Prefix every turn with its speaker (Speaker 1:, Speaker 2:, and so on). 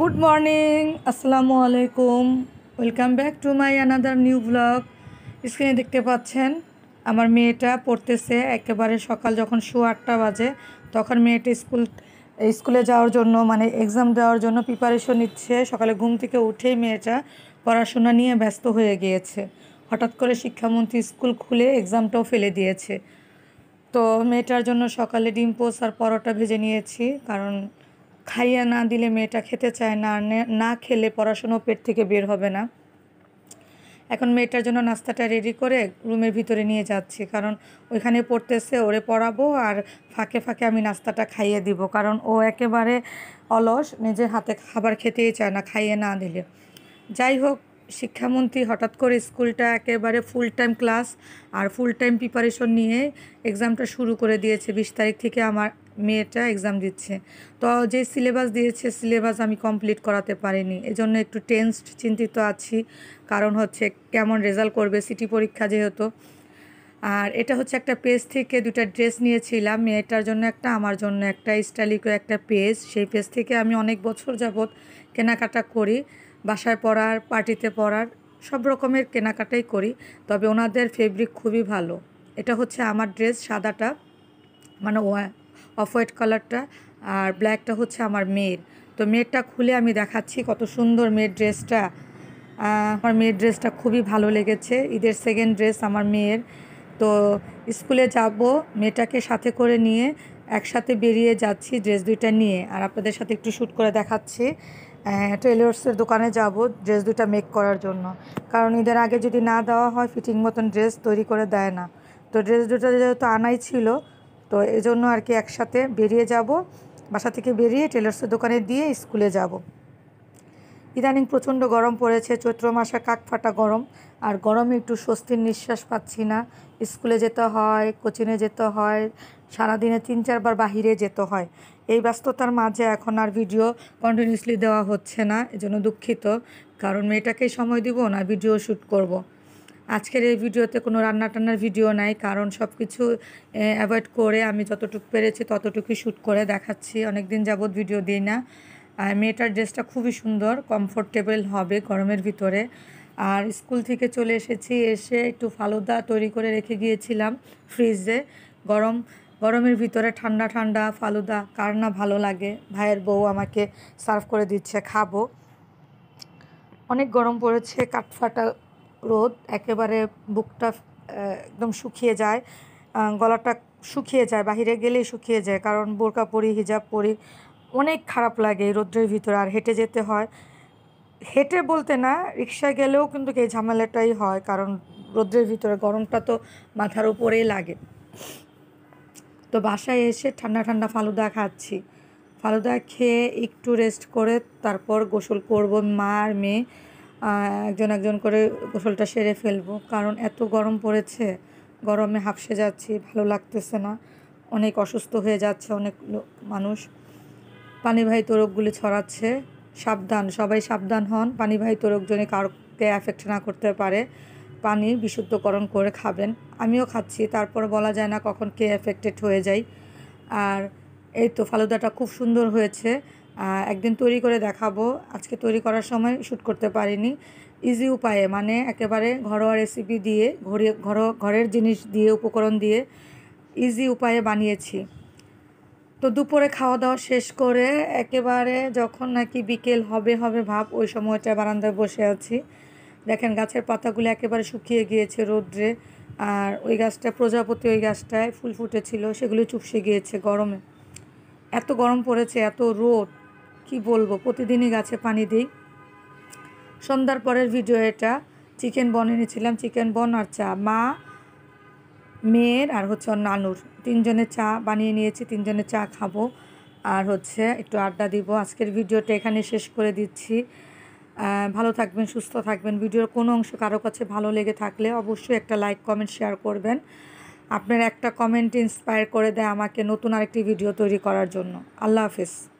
Speaker 1: Good morning আসসালামু আলাইকুম welcome back to my another new blog স্ক্রিনে দেখতে পাচ্ছেন আমার মেয়েটা পড়তেছে একেবারে সকাল যখন শু আটটা বাজে তখন মেয়েটা স্কুল স্কুলে যাওয়ার জন্য মানে এক্সাম দেওয়ার জন্য প্রিপারেশন নিচ্ছে সকালে ঘুম থেকে উঠেই মেয়েটা পড়াশোনা নিয়ে ব্যস্ত হয়ে গিয়েছে হঠাৎ করে শিক্ষামন্ত্রী স্কুল খুলে এক্সামটাও ফেলে দিয়েছে তো মেয়েটার জন্য সকালে ডিম্পোস আর পরোটা ভেজে নিয়েছি কারণ খাইয়ে না দিলে মেয়েটা খেতে চায় না না খেলে পড়াশুনো পেট থেকে বের হবে না এখন মেয়েটার জন্য নাস্তাটা রেডি করে রুমের ভিতরে নিয়ে যাচ্ছি কারণ ওইখানে পড়তেছে ওরে পড়াবো আর ফাঁকে ফাঁকে আমি নাস্তাটা খাইয়ে দিব কারণ ও একেবারে অলস নিজের হাতে খাবার খেতেই চায় না খাইয়ে না দিলে যাই হোক শিক্ষামন্ত্রী হঠাৎ করে স্কুলটা একেবারে ফুল টাইম ক্লাস আর ফুল টাইম প্রিপারেশন নিয়ে এক্সামটা শুরু করে দিয়েছে বিশ তারিখ থেকে আমার মেয়েটা এক্সাম দিচ্ছে তো যে সিলেবাস দিয়েছে সিলেবাস আমি কমপ্লিট করাতে পারিনি এজন্য একটু টেন্সড চিন্তিত আছি কারণ হচ্ছে কেমন রেজাল্ট করবে সিটি পরীক্ষা যেহেতু আর এটা হচ্ছে একটা পেজ থেকে দুটা ড্রেস নিয়েছিলাম মেয়েটার জন্য একটা আমার জন্য একটা স্টাইলিকো একটা পেজ সেই পেজ থেকে আমি অনেক বছর যাবৎ কেনাকাটা করি বাসায় পরার পার্টিতে পরার সব রকমের কেনাকাটাই করি তবে ওনাদের ফেব্রিক খুবই ভালো এটা হচ্ছে আমার ড্রেস সাদাটা মানে অফ হোয়াইট কালারটা আর ব্ল্যাকটা হচ্ছে আমার মেয়ের তো মেয়েরটা খুলে আমি দেখাচ্ছি কত সুন্দর মেয়ের ড্রেসটা আমার মেয়ের ড্রেসটা খুবই ভালো লেগেছে ঈদের সেকেন্ড ড্রেস আমার মেয়ের তো স্কুলে যাব মেয়েটাকে সাথে করে নিয়ে একসাথে বেরিয়ে যাচ্ছি ড্রেস দুইটা নিয়ে আর আপনাদের সাথে একটু শ্যুট করে দেখাচ্ছি টেলার্সের হ্যাঁ, দোকানে যাব ড্রেস দুটা মেক করার জন্য কারণ ঈদের আগে যদি না দেওয়া হয় ফিটিং মতন ড্রেস তৈরি করে দেয় না তো ড্রেস দুটো যেহেতু আনাই ছিল তো এজন্য আর কি একসাথে বেরিয়ে যাব বাসা থেকে বেরিয়ে টেলার্সের দোকানে দিয়ে স্কুলে যাব ইদানিং প্রচণ্ড গরম পড়েছে চৈত্র মাসে কাক ফাটা গরম আর গরমে একটু স্বস্তির নিঃশ্বাস পাচ্ছি না স্কুলে যেতে হয় কোচিংয়ে যেতে হয় সারাদিনে তিন চারবার বাহিরে যেতে হয় এই ব্যস্ততার মাঝে এখন আর ভিডিও কন্টিনিউসলি দেওয়া হচ্ছে না এজন্য দুঃখিত কারণ মেয়েটাকেই সময় দিব না ভিডিও শ্যুট করব। আজকের এই ভিডিওতে কোনো রান্না টান্নার ভিডিও নাই কারণ সব কিছু অ্যাভয়েড করে আমি যতটুকু পেরেছি ততটুকুই শ্যুট করে দেখাচ্ছি অনেক দিন যাবৎ ভিডিও দিই না আর মেয়েটার ড্রেসটা খুবই সুন্দর কমফোর্টেবল হবে গরমের ভিতরে আর স্কুল থেকে চলে এসেছি এসে একটু ফালুদা তৈরি করে রেখে গিয়েছিলাম ফ্রিজে গরম গরমের ভিতরে ঠান্ডা ঠান্ডা ফালুদা কার না ভালো লাগে ভাইয়ের বউ আমাকে সার্ভ করে দিচ্ছে খাবো অনেক গরম পড়েছে কাঠফাটা রোদ একেবারে বুকটা একদম শুকিয়ে যায় গলাটা শুকিয়ে যায় বাহিরে গেলেই শুকিয়ে যায় কারণ বোরকা পরি হিজাব পরি অনেক খারাপ লাগে এই রোদ্রের ভিতরে আর হেঁটে যেতে হয় হেঁটে বলতে না রিক্সায় গেলেও কিন্তু এই ঝামেলাটাই হয় কারণ রোদ্রের ভিতরে গরমটা তো মাথার উপরেই লাগে তো বাসায় এসে ঠান্ডা ঠান্ডা ফালুদা খাচ্ছি ফালুদা খেয়ে একটু রেস্ট করে তারপর গোসল করব মা আর মেয়ে একজন একজন করে গোসলটা সেরে ফেলবো কারণ এত গরম পড়েছে গরমে হাফসে যাচ্ছি ভালো লাগতেছে না অনেক অসুস্থ হয়ে যাচ্ছে অনেক মানুষ পানিবাহিত রোগগুলি ছড়াচ্ছে সাবধান সবাই সাবধান হন পানিবাহিত রোগজনে কারকে অ্যাফেক্ট না করতে পারে পানি বিশুদ্ধকরণ করে খাবেন আমিও খাচ্ছি তারপর বলা যায় না কখন কে এফেক্টেড হয়ে যাই আর এই তো ফালুদাটা খুব সুন্দর হয়েছে একদিন তৈরি করে দেখাবো আজকে তৈরি করার সময় শ্যুট করতে পারিনি ইজি উপায়ে মানে একেবারে ঘরোয়া রেসিপি দিয়ে ঘরে ঘর ঘরের জিনিস দিয়ে উপকরণ দিয়ে ইজি উপায়ে বানিয়েছি তো দুপুরে খাওয়া দাওয়া শেষ করে একেবারে যখন নাকি বিকেল হবে হবে ভাব ওই সময়টা বারান্দায় বসে আছি দেখেন গাছের পাতাগুলো একেবারে শুকিয়ে গিয়েছে রোদ্রে আর ওই গাছটা প্রজাপতি ওই গাছটায় ফুল ফুটেছিল সেগুলো চুপসে গিয়েছে গরমে এত গরম পড়েছে এত রোদ কি বলবো প্রতিদিনই গাছে পানি দিই সন্ধ্যার পরের ভিডিও এটা চিকেন বন এনেছিলাম চিকেন বন আর চা মা মেয়ের আর হচ্ছে ওর নানুর তিনজনের চা বানিয়ে নিয়েছি তিনজনে চা খাবো আর হচ্ছে একটু আড্ডা দিব আজকের ভিডিওটা এখানে শেষ করে দিচ্ছি ভালো থাকবেন সুস্থ থাকবেন ভিডিওর কোনো অংশ কারো কাছে ভালো লেগে থাকলে অবশ্যই একটা লাইক কমেন্ট শেয়ার করবেন আপনার একটা কমেন্ট ইন্সপায়ার করে দেয় আমাকে নতুন আরেকটি ভিডিও তৈরি করার জন্য আল্লাহ হাফিজ